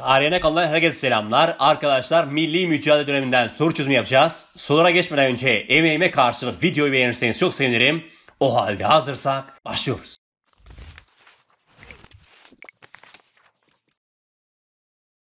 Arena kanalına herkese selamlar. Arkadaşlar milli mücadele döneminden soru çözümü yapacağız. Sorulara geçmeden önce emeğime karşılık videoyu beğenirseniz çok sevinirim. O halde hazırsak başlıyoruz.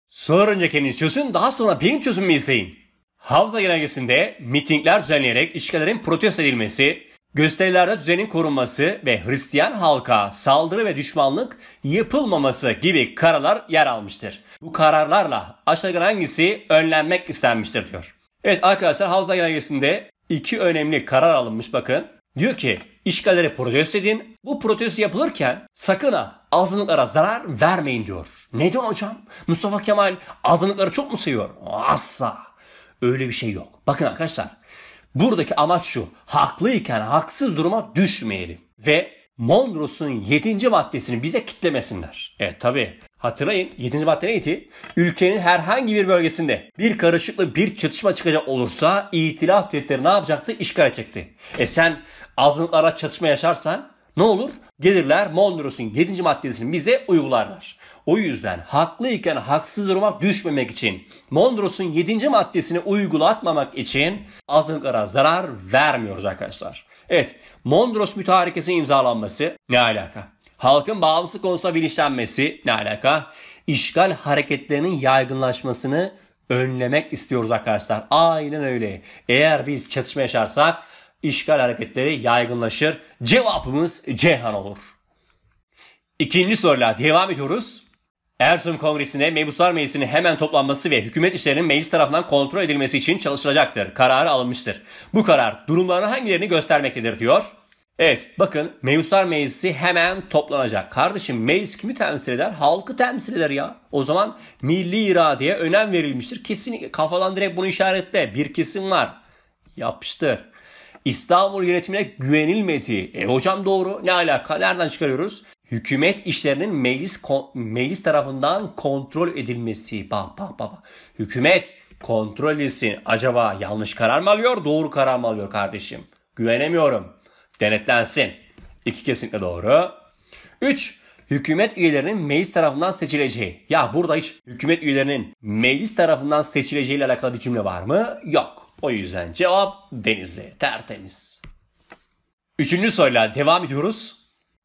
Sorular önce kendiniz çözün daha sonra benim çözümümü izleyin. Havza genelgesinde mitingler düzenleyerek işgalerin protesto edilmesi, Gösterilerde düzenin korunması ve Hristiyan halka saldırı ve düşmanlık yapılmaması gibi kararlar yer almıştır. Bu kararlarla aşağıdan hangisi önlenmek istenmiştir diyor. Evet arkadaşlar Havza Yaygesinde iki önemli karar alınmış bakın. Diyor ki işgalleri protesto edin. Bu protesto yapılırken sakın ha azınlıklara zarar vermeyin diyor. Neden hocam? Mustafa Kemal azınlıkları çok mu seviyor? Asla. Öyle bir şey yok. Bakın arkadaşlar Buradaki amaç şu. Haklıyken haksız duruma düşmeyelim. Ve Mondros'un 7. maddesini bize kitlemesinler. Evet tabi. Hatırlayın 7. madde neydi? Ülkenin herhangi bir bölgesinde bir karışıklık bir çatışma çıkacak olursa itilaf tehditleri ne yapacaktı? İşgal edecekti. E sen azınlıklara çatışma yaşarsan ne olur? Gelirler Monroe'sun 7. maddesini bize uygularlar. O yüzden haklı iken haksız duruma düşmemek için Mondros'un 7. maddesini uygulatmamak için azınlıklara zarar vermiyoruz arkadaşlar. Evet Mondros mütarekesi imzalanması ne alaka? Halkın bağımsız konusunda bilinçlenmesi ne alaka? İşgal hareketlerinin yaygınlaşmasını önlemek istiyoruz arkadaşlar. Aynen öyle. Eğer biz çatışma yaşarsak işgal hareketleri yaygınlaşır. Cevabımız Ceyhan olur. İkinci soruyla devam ediyoruz. Erzurum Kongresine Mebuslar Meclisi'nin hemen toplanması ve hükümet işlerinin meclis tarafından kontrol edilmesi için çalışılacaktır. Kararı alınmıştır. Bu karar durumların hangilerini göstermektedir diyor. Evet bakın Mebuslar Meclisi hemen toplanacak. Kardeşim meclis kimi temsil eder? Halkı temsil eder ya. O zaman milli iradeye önem verilmiştir. Kesinlikle kafadan direkt bunu işaretle. Bir kesim var. Yapıştır. İstanbul yönetimine güvenilmediği. E hocam doğru. Ne alaka? Nereden çıkarıyoruz? Hükümet işlerinin meclis meclis tarafından kontrol edilmesi. Bak bak bak. Hükümet kontrol etsin. Acaba yanlış karar mı alıyor, doğru karar mı alıyor kardeşim? Güvenemiyorum. Denetlensin. İki kesinlikle doğru. Üç, hükümet üyelerinin meclis tarafından seçileceği. Ya burada hiç hükümet üyelerinin meclis tarafından seçileceği ile alakalı bir cümle var mı? Yok. O yüzden cevap Denizli. Tertemiz. Üçüncü soruyla devam ediyoruz.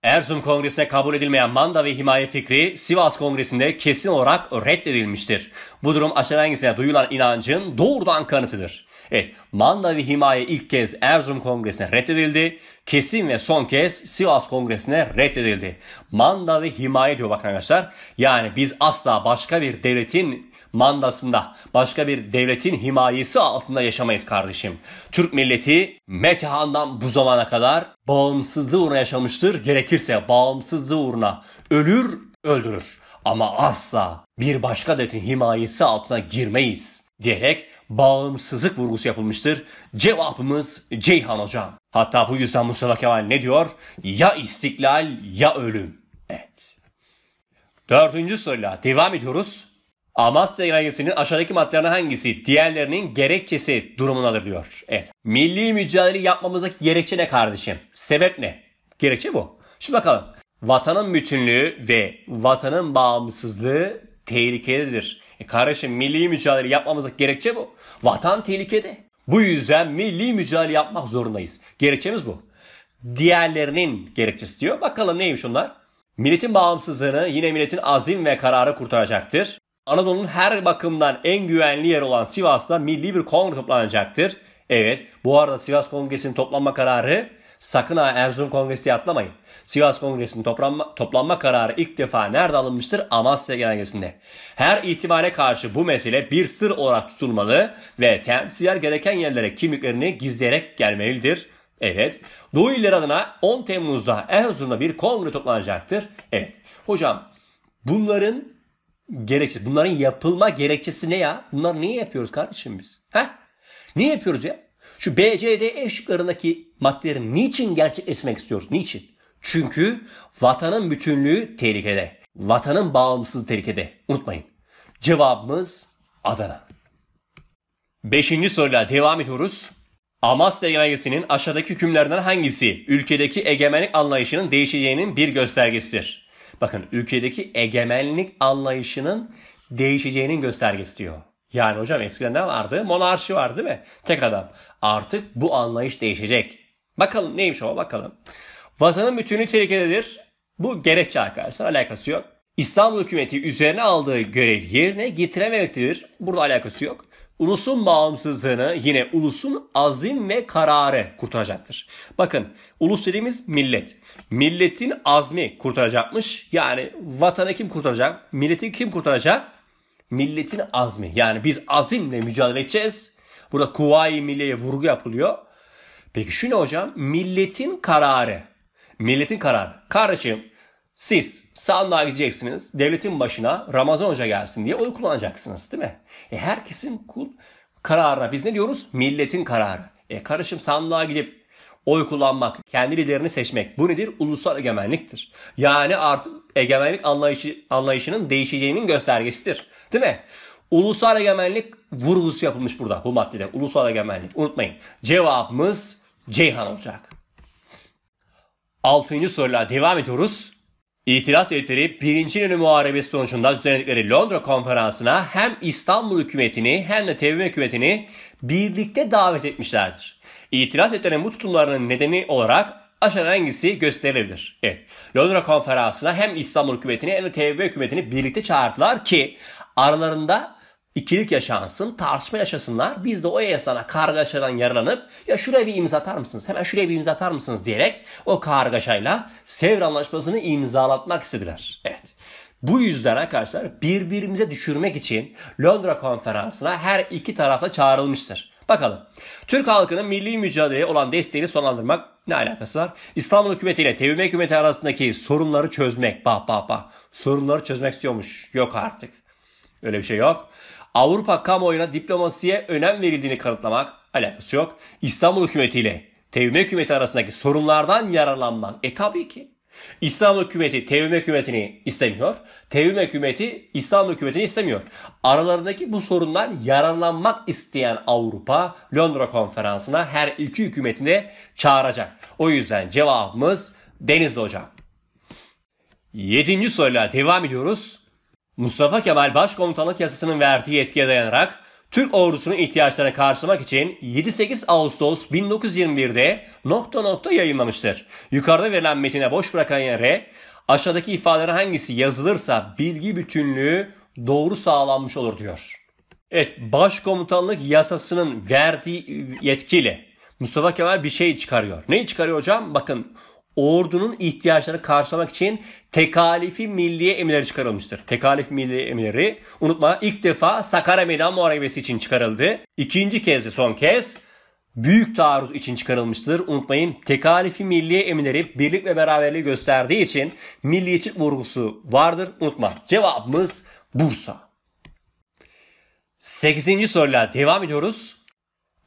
Erzurum Kongresi'ne kabul edilmeyen manda ve himaye fikri Sivas Kongresi'nde kesin olarak reddedilmiştir. Bu durum aşağıdan hangisine duyulan inancın doğrudan kanıtıdır. Evet, manda ve himaye ilk kez Erzurum Kongresi'ne reddedildi. Kesin ve son kez Sivas Kongresi'ne reddedildi. Manda ve himaye diyor bakın arkadaşlar. Yani biz asla başka bir devletin mandasında başka bir devletin himayesi altında yaşamayız kardeşim. Türk milleti Metehan'dan bu zamana kadar bağımsızlığı uğruna yaşamıştır. Gerekirse bağımsızlığı uğruna ölür, öldürür. Ama asla bir başka devletin himayesi altına girmeyiz diyerek bağımsızlık vurgusu yapılmıştır. Cevabımız Ceyhan Hocam. Hatta bu yüzden Mustafa Kemal ne diyor? Ya istiklal ya ölüm. Evet. Dördüncü soruyla devam ediyoruz. Amasya Genelgesi'nin aşağıdaki maddelerinden hangisi diğerlerinin gerekçesi durumundadır diyor. Evet. Milli mücadele yapmamızdaki gerekçe ne kardeşim? Sebep ne? Gerekçe bu. Şimdi bakalım. Vatanın bütünlüğü ve vatanın bağımsızlığı tehlikededir. E kardeşim milli mücadele yapmamızdaki gerekçe bu. Vatan tehlikede. Bu yüzden milli mücadele yapmak zorundayız. Gerekçemiz bu. Diğerlerinin gerekçesi diyor. Bakalım neymiş onlar? Milletin bağımsızlığını yine milletin azim ve kararı kurtaracaktır. Anadolu'nun her bakımdan en güvenli yer olan Sivas'ta milli bir kongre toplanacaktır. Evet bu arada Sivas Kongresi'nin toplanma kararı sakın ha Erzurum Kongresi'ye atlamayın. Sivas Kongresi'nin toplanma, toplanma kararı ilk defa nerede alınmıştır? Amasya Genelgesi'nde. Her ihtimale karşı bu mesele bir sır olarak tutulmalı ve temsilciler gereken yerlere kimliklerini gizleyerek gelmelidir. Evet. Doğu iller adına 10 Temmuz'da Erzurum'da bir kongre toplanacaktır. Evet. Hocam bunların gerekçesi. Bunların yapılma gerekçesi ne ya? Bunları niye yapıyoruz kardeşim biz? Ha? Niye yapıyoruz ya? Şu BCD e şıklarındaki maddeleri niçin gerçekleştirmek istiyoruz? Niçin? Çünkü vatanın bütünlüğü tehlikede. Vatanın bağımsızlığı tehlikede. Unutmayın. Cevabımız Adana. Beşinci soruyla devam ediyoruz. Amasya Genelgesi'nin aşağıdaki hükümlerinden hangisi ülkedeki egemenlik anlayışının değişeceğinin bir göstergesidir? bakın ülkedeki egemenlik anlayışının değişeceğinin göstergesi diyor. Yani hocam eskiden ne vardı? Monarşi vardı değil mi? Tek adam. Artık bu anlayış değişecek. Bakalım neymiş o bakalım. Vatanın bütünü tehlikededir. Bu gerekçe arkadaşlar alakası yok. İstanbul hükümeti üzerine aldığı görev yerine getirememektedir. Burada alakası yok ulusun bağımsızlığını yine ulusun azim ve kararı kurtaracaktır. Bakın ulus dediğimiz millet. Milletin azmi kurtaracakmış. Yani vatanı kim kurtaracak? Milleti kim kurtaracak? Milletin azmi. Yani biz azimle mücadele edeceğiz. Burada kuvayi milliye vurgu yapılıyor. Peki şu ne hocam? Milletin kararı. Milletin kararı. Kardeşim siz sandığa gideceksiniz. Devletin başına Ramazan Hoca gelsin diye oy kullanacaksınız değil mi? E herkesin kul kararına biz ne diyoruz? Milletin kararı. E karışım sandığa gidip oy kullanmak, kendi liderini seçmek bu nedir? Ulusal egemenliktir. Yani artık egemenlik anlayışı, anlayışının değişeceğinin göstergesidir. Değil mi? Ulusal egemenlik vurgusu yapılmış burada bu maddede. Ulusal egemenlik unutmayın. Cevabımız Ceyhan olacak. Altıncı soruyla devam ediyoruz. İtilaf devletleri 1. İnönü Muharebesi sonucunda düzenledikleri Londra konferansına hem İstanbul hükümetini hem de Tevfik hükümetini birlikte davet etmişlerdir. İtilaf devletlerinin bu tutumlarının nedeni olarak aşağıdan hangisi gösterilebilir? Evet. Londra konferansına hem İstanbul hükümetini hem de TBB hükümetini birlikte çağırdılar ki aralarında İkilik yaşansın, tartışma yaşasınlar. Biz de o esnada kargaşadan yaralanıp ya şuraya bir imza atar mısınız? Hemen şuraya bir imza atar mısınız diyerek o kargaşayla Sevr Anlaşması'nı imzalatmak istediler. Evet. Bu yüzden arkadaşlar birbirimize düşürmek için Londra Konferansı'na her iki tarafta çağrılmıştır. Bakalım. Türk halkının milli mücadeleye olan desteğini sonlandırmak ne alakası var? İstanbul hükümeti ile TBMM hükümeti arasındaki sorunları çözmek. Bah bah bah. Sorunları çözmek istiyormuş. Yok artık. Öyle bir şey yok. Avrupa kamuoyuna diplomasiye önem verildiğini kanıtlamak alakası yok. İstanbul hükümetiyle TVM hükümeti arasındaki sorunlardan yararlanmak. E tabii ki. İstanbul hükümeti TVM hükümetini istemiyor. TVM hükümeti İstanbul hükümetini istemiyor. Aralarındaki bu sorundan yararlanmak isteyen Avrupa Londra konferansına her iki hükümetini çağıracak. O yüzden cevabımız Denizli Hocam. Yedinci soruyla devam ediyoruz. Mustafa Kemal Başkomutanlık Yasası'nın verdiği yetkiye dayanarak Türk ordusunun ihtiyaçlarını karşılamak için 7-8 Ağustos 1921'de nokta nokta yayınlamıştır. Yukarıda verilen metine boş bırakan yere aşağıdaki ifadeler hangisi yazılırsa bilgi bütünlüğü doğru sağlanmış olur diyor. Evet başkomutanlık yasasının verdiği yetkiyle Mustafa Kemal bir şey çıkarıyor. Neyi çıkarıyor hocam? Bakın ordunun ihtiyaçlarını karşılamak için tekalifi milliye emirleri çıkarılmıştır. Tekalif milliye emirleri unutma ilk defa Sakarya Meydan Muharebesi için çıkarıldı. İkinci kez ve son kez büyük taarruz için çıkarılmıştır. Unutmayın tekalifi milliye emirleri birlik ve beraberliği gösterdiği için milliyetçilik vurgusu vardır. Unutma cevabımız Bursa. 8. soruyla devam ediyoruz.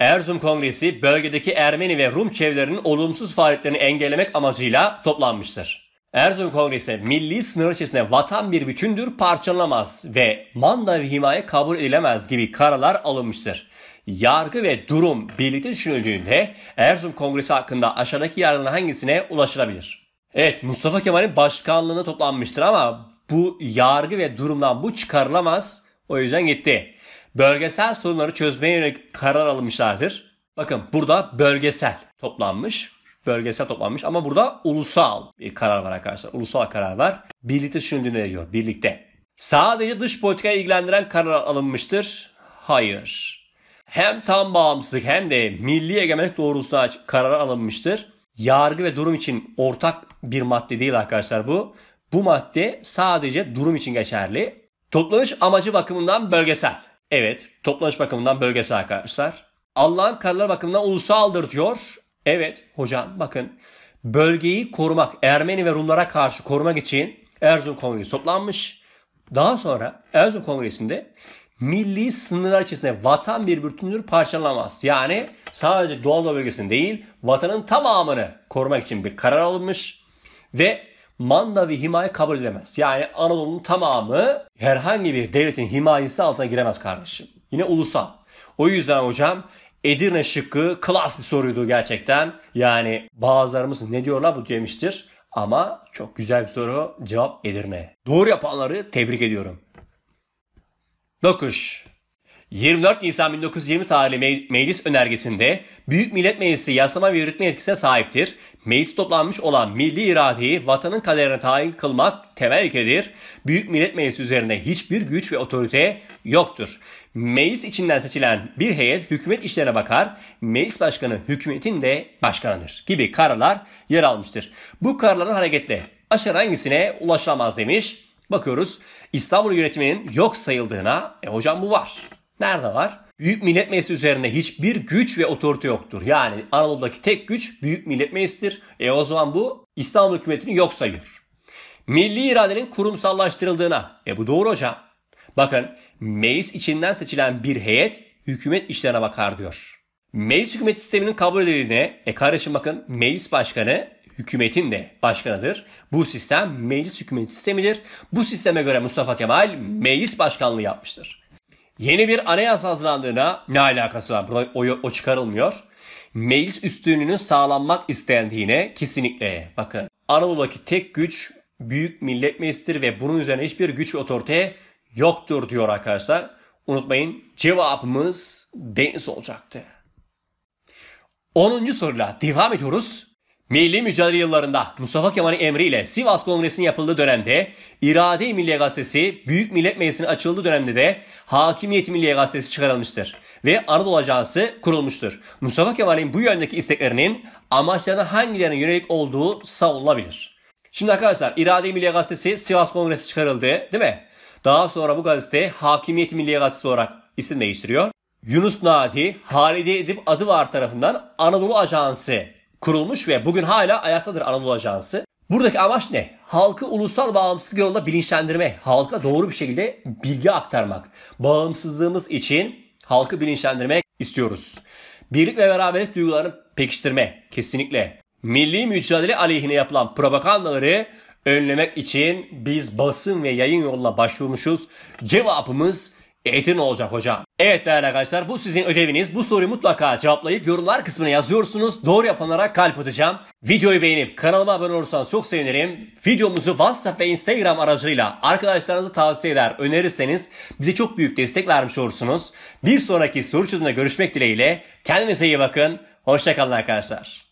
Erzurum Kongresi bölgedeki Ermeni ve Rum çevrelerinin olumsuz faaliyetlerini engellemek amacıyla toplanmıştır. Erzurum Kongresi milli sınır içerisinde vatan bir bütündür parçalanamaz ve manda ve himaye kabul edilemez gibi kararlar alınmıştır. Yargı ve durum birlikte düşünüldüğünde Erzurum Kongresi hakkında aşağıdaki yargının hangisine ulaşılabilir? Evet Mustafa Kemal'in başkanlığına toplanmıştır ama bu yargı ve durumdan bu çıkarılamaz. O yüzden gitti bölgesel sorunları çözmeye yönelik karar alınmışlardır. Bakın burada bölgesel toplanmış. Bölgesel toplanmış ama burada ulusal bir karar var arkadaşlar. Ulusal karar var. Birlikte düşünüldüğüne diyor. Birlikte. Sadece dış politikayı ilgilendiren karar alınmıştır. Hayır. Hem tam bağımsızlık hem de milli egemenlik doğrultusunda karar alınmıştır. Yargı ve durum için ortak bir madde değil arkadaşlar bu. Bu madde sadece durum için geçerli. Toplanış amacı bakımından bölgesel. Evet. Toplanış bakımından bölgesel arkadaşlar. Allah'ın kararları bakımından ulusaldır diyor. Evet hocam bakın. Bölgeyi korumak Ermeni ve Rumlara karşı korumak için Erzurum Kongresi toplanmış. Daha sonra Erzurum Kongresi'nde milli sınırlar içerisinde vatan bir bütündür parçalanamaz. Yani sadece Doğu Anadolu bölgesini değil vatanın tamamını korumak için bir karar alınmış ve manda ve himaye kabul edemez. Yani Anadolu'nun tamamı herhangi bir devletin himayesi altına giremez kardeşim. Yine ulusal. O yüzden hocam Edirne şıkkı klas bir soruydu gerçekten. Yani bazılarımız ne diyorlar bu demiştir. Ama çok güzel bir soru. Cevap Edirne. Doğru yapanları tebrik ediyorum. 9. 24 Nisan 1920 tarihli me meclis önergesinde Büyük Millet Meclisi yasama ve yürütme yetkisine sahiptir. Meclis toplanmış olan milli iradeyi vatanın kaderine tayin kılmak temel ilkedir. Büyük Millet Meclisi üzerinde hiçbir güç ve otorite yoktur. Meclis içinden seçilen bir heyet hükümet işlerine bakar, meclis başkanı hükümetin de başkanıdır gibi kararlar yer almıştır. Bu kararların hareketle aşağı hangisine ulaşamaz demiş. Bakıyoruz İstanbul yönetiminin yok sayıldığına e hocam bu var. Nerede var? Büyük Millet Meclisi üzerinde hiçbir güç ve otorite yoktur. Yani Anadolu'daki tek güç Büyük Millet Meclisi'dir. E o zaman bu İstanbul hükümetini yok sayıyor. Milli iradenin kurumsallaştırıldığına. E bu doğru hocam. Bakın meclis içinden seçilen bir heyet hükümet işlerine bakar diyor. Meclis hükümet sisteminin kabul edildiğine, e kardeşim bakın meclis başkanı hükümetin de başkanıdır. Bu sistem meclis hükümet sistemidir. Bu sisteme göre Mustafa Kemal meclis başkanlığı yapmıştır. Yeni bir anayasa hazırlandığına ne alakası var? Burada o, o çıkarılmıyor. Meclis üstünlüğünün sağlanmak istendiğine kesinlikle bakın. Anadolu'daki tek güç Büyük Millet Meclisi'dir ve bunun üzerine hiçbir güç otorite yoktur diyor arkadaşlar. Unutmayın cevabımız deniz olacaktı. 10. soruyla devam ediyoruz. Milli mücadele yıllarında Mustafa Kemal'in emriyle Sivas Kongresi'nin yapıldığı dönemde İrade-i Milliye Gazetesi Büyük Millet Meclisi'nin açıldığı dönemde de Hakimiyet Milliye Gazetesi çıkarılmıştır ve Anadolu Ajansı kurulmuştur. Mustafa Kemal'in bu yöndeki isteklerinin amaçlarına hangilerine yönelik olduğu savunulabilir. Şimdi arkadaşlar İrade-i Milliye Gazetesi Sivas Kongresi çıkarıldı değil mi? Daha sonra bu gazete Hakimiyet Milliye Gazetesi olarak isim değiştiriyor. Yunus Nadi, Halide Edip Adıvar tarafından Anadolu Ajansı kurulmuş ve bugün hala ayaktadır Anadolu Ajansı. Buradaki amaç ne? Halkı ulusal bağımsızlık yolunda bilinçlendirme, halka doğru bir şekilde bilgi aktarmak. Bağımsızlığımız için halkı bilinçlendirmek istiyoruz. Birlik ve beraberlik duygularını pekiştirme kesinlikle. Milli mücadele aleyhine yapılan propagandaları önlemek için biz basın ve yayın yoluna başvurmuşuz. Cevabımız eğitim olacak hocam. Evet değerli arkadaşlar bu sizin ödeviniz. Bu soruyu mutlaka cevaplayıp yorumlar kısmına yazıyorsunuz. Doğru yapanlara kalp atacağım. Videoyu beğenip kanalıma abone olursanız çok sevinirim. Videomuzu WhatsApp ve Instagram aracılığıyla arkadaşlarınızı tavsiye eder, önerirseniz bize çok büyük destek vermiş olursunuz. Bir sonraki soru çözümde görüşmek dileğiyle. Kendinize iyi bakın. Hoşçakalın arkadaşlar.